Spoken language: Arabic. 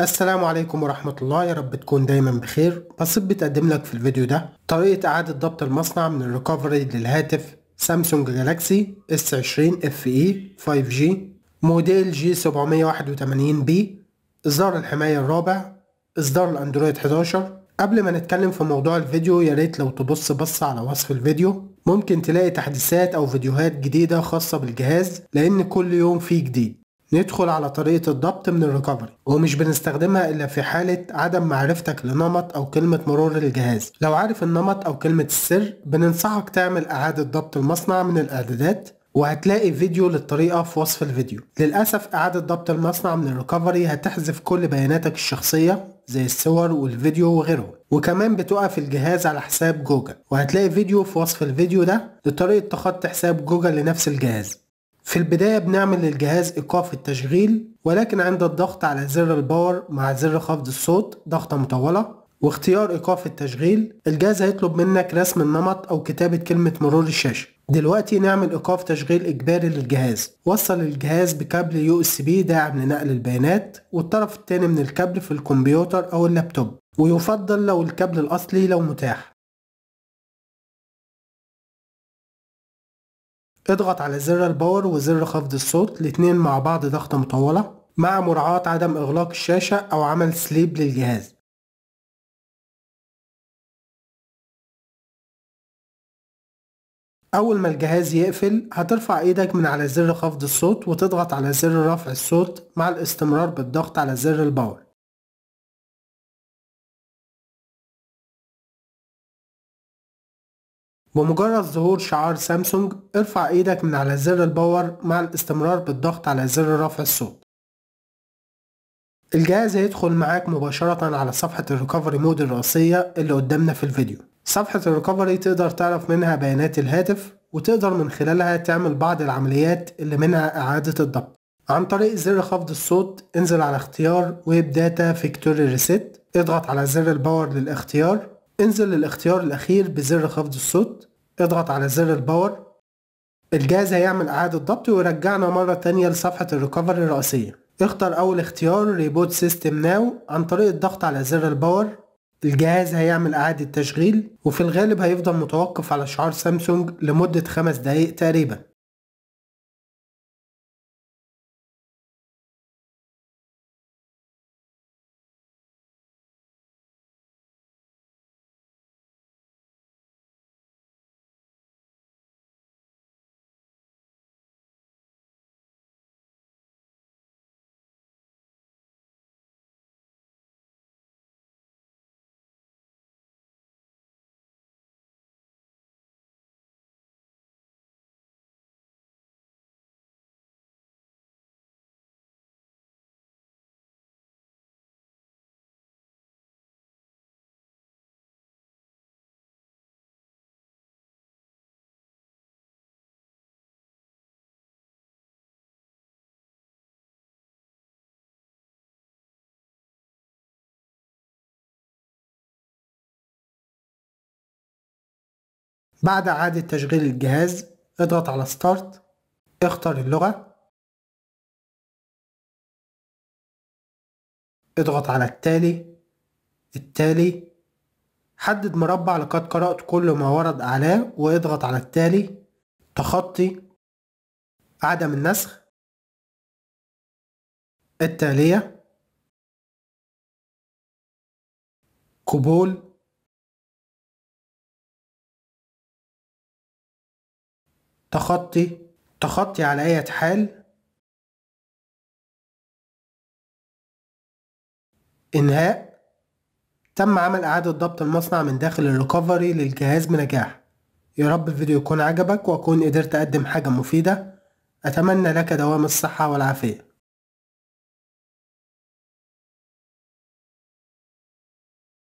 السلام عليكم ورحمة الله يا رب تكون دايما بخير بسيط بتقدم لك في الفيديو ده طريقة إعادة ضبط المصنع من الريكفري للهاتف سامسونج جالاكسي اس 20 اف اي 5 جي موديل جي 781 بي اصدار الحماية الرابع إصدار الأندرويد 11 قبل ما نتكلم في موضوع الفيديو يا ريت لو تبص بص على وصف الفيديو ممكن تلاقي تحديثات أو فيديوهات جديدة خاصة بالجهاز لأن كل يوم فيه جديد ندخل على طريقة الضبط من الريكفري ومش بنستخدمها إلا في حالة عدم معرفتك لنمط أو كلمة مرور الجهاز لو عارف النمط أو كلمة السر بننصحك تعمل إعادة ضبط المصنع من الإعدادات وهتلاقي فيديو للطريقة في وصف الفيديو للأسف إعادة ضبط المصنع من الريكفري هتحذف كل بياناتك الشخصية زي الصور والفيديو وغيره وكمان بتقف الجهاز على حساب جوجل وهتلاقي فيديو في وصف الفيديو ده لطريقة تخطي حساب جوجل لنفس الجهاز في البداية بنعمل للجهاز إيقاف التشغيل ولكن عند الضغط على زر الباور مع زر خفض الصوت ضغطة مطولة واختيار إيقاف التشغيل الجهاز هيطلب منك رسم النمط أو كتابة كلمة مرور الشاشة دلوقتي نعمل إيقاف تشغيل إجباري للجهاز وصل الجهاز بكابل يو اس بي داعم لنقل البيانات والطرف التاني من الكابل في الكمبيوتر أو اللابتوب ويفضل لو الكابل الأصلي لو متاح اضغط على زر الباور وزر خفض الصوت الاتنين مع بعض ضغطة مطولة مع مراعاة عدم إغلاق الشاشة أو عمل سليب للجهاز أول ما الجهاز يقفل هترفع إيدك من على زر خفض الصوت وتضغط على زر رفع الصوت مع الاستمرار بالضغط على زر الباور بمجرد ظهور شعار سامسونج ارفع ايدك من على زر الباور مع الاستمرار بالضغط على زر رفع الصوت الجهاز هيدخل معاك مباشرة على صفحة الريكفري مود الرئيسية اللي قدامنا في الفيديو صفحة الريكفري تقدر تعرف منها بيانات الهاتف وتقدر من خلالها تعمل بعض العمليات اللي منها إعادة الضبط عن طريق زر خفض الصوت انزل على اختيار ويب داتا فيكتوري ريسيت اضغط على زر الباور للاختيار انزل للاختيار الأخير بزر خفض الصوت اضغط على زر الباور الجهاز هيعمل إعادة ضبط ويرجعنا مرة تانية لصفحة الريكفري الرئيسية اختر أول اختيار ريبوت سيستم ناو عن طريق الضغط على زر الباور الجهاز هيعمل إعادة تشغيل وفي الغالب هيفضل متوقف على شعار سامسونج لمدة خمس دقايق تقريبا بعد إعادة تشغيل الجهاز اضغط على Start اختر اللغة اضغط على التالي التالي حدد مربع لقد قرأت كل ما ورد أعلاه واضغط على التالي تخطي عدم النسخ التالية قبول تخطي تخطي على أي حال إنهاء تم عمل إعادة ضبط المصنع من داخل الريكفري للجهاز بنجاح يا رب الفيديو يكون عجبك وأكون قدرت أقدم حاجة مفيدة أتمنى لك دوام الصحة والعافية